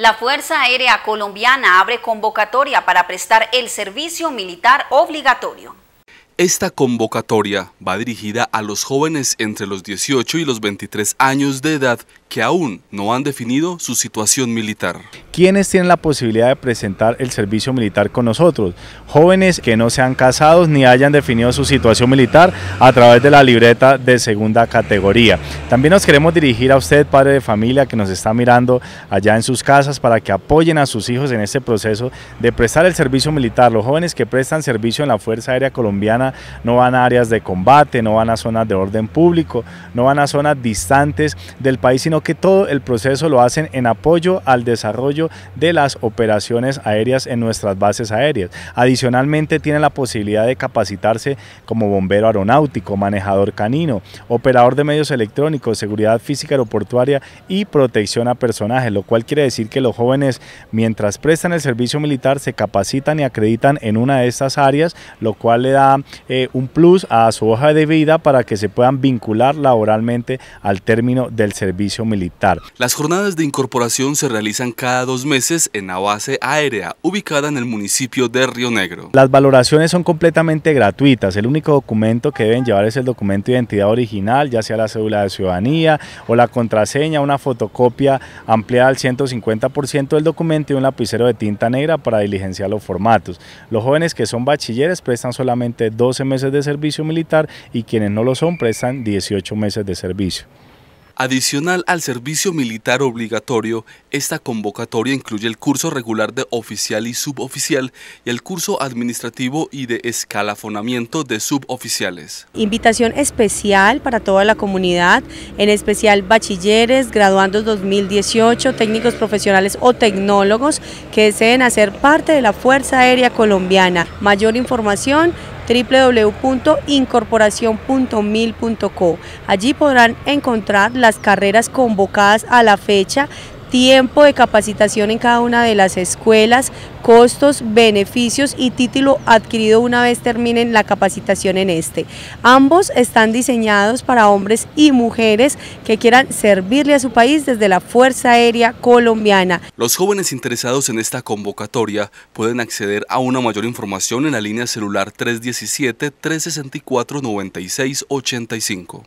La Fuerza Aérea Colombiana abre convocatoria para prestar el servicio militar obligatorio. Esta convocatoria va dirigida a los jóvenes entre los 18 y los 23 años de edad que aún no han definido su situación militar quienes tienen la posibilidad de presentar el servicio militar con nosotros? Jóvenes que no sean casados ni hayan definido su situación militar a través de la libreta de segunda categoría. También nos queremos dirigir a usted, padre de familia, que nos está mirando allá en sus casas para que apoyen a sus hijos en este proceso de prestar el servicio militar. Los jóvenes que prestan servicio en la Fuerza Aérea Colombiana no van a áreas de combate, no van a zonas de orden público, no van a zonas distantes del país, sino que todo el proceso lo hacen en apoyo al desarrollo de las operaciones aéreas en nuestras bases aéreas. Adicionalmente tiene la posibilidad de capacitarse como bombero aeronáutico, manejador canino, operador de medios electrónicos, seguridad física aeroportuaria y protección a personajes, lo cual quiere decir que los jóvenes mientras prestan el servicio militar se capacitan y acreditan en una de estas áreas, lo cual le da eh, un plus a su hoja de vida para que se puedan vincular laboralmente al término del servicio militar. Las jornadas de incorporación se realizan cada dos meses en la base aérea ubicada en el municipio de Río Negro. Las valoraciones son completamente gratuitas, el único documento que deben llevar es el documento de identidad original, ya sea la cédula de ciudadanía o la contraseña, una fotocopia ampliada al 150% del documento y un lapicero de tinta negra para diligenciar los formatos. Los jóvenes que son bachilleres prestan solamente 12 meses de servicio militar y quienes no lo son prestan 18 meses de servicio. Adicional al servicio militar obligatorio, esta convocatoria incluye el curso regular de oficial y suboficial y el curso administrativo y de escalafonamiento de suboficiales. Invitación especial para toda la comunidad, en especial bachilleres, graduandos 2018, técnicos profesionales o tecnólogos que deseen hacer parte de la Fuerza Aérea Colombiana. Mayor información www.incorporación.mil.co. Allí podrán encontrar las carreras convocadas a la fecha tiempo de capacitación en cada una de las escuelas, costos, beneficios y título adquirido una vez terminen la capacitación en este. Ambos están diseñados para hombres y mujeres que quieran servirle a su país desde la Fuerza Aérea Colombiana. Los jóvenes interesados en esta convocatoria pueden acceder a una mayor información en la línea celular 317 364 9685.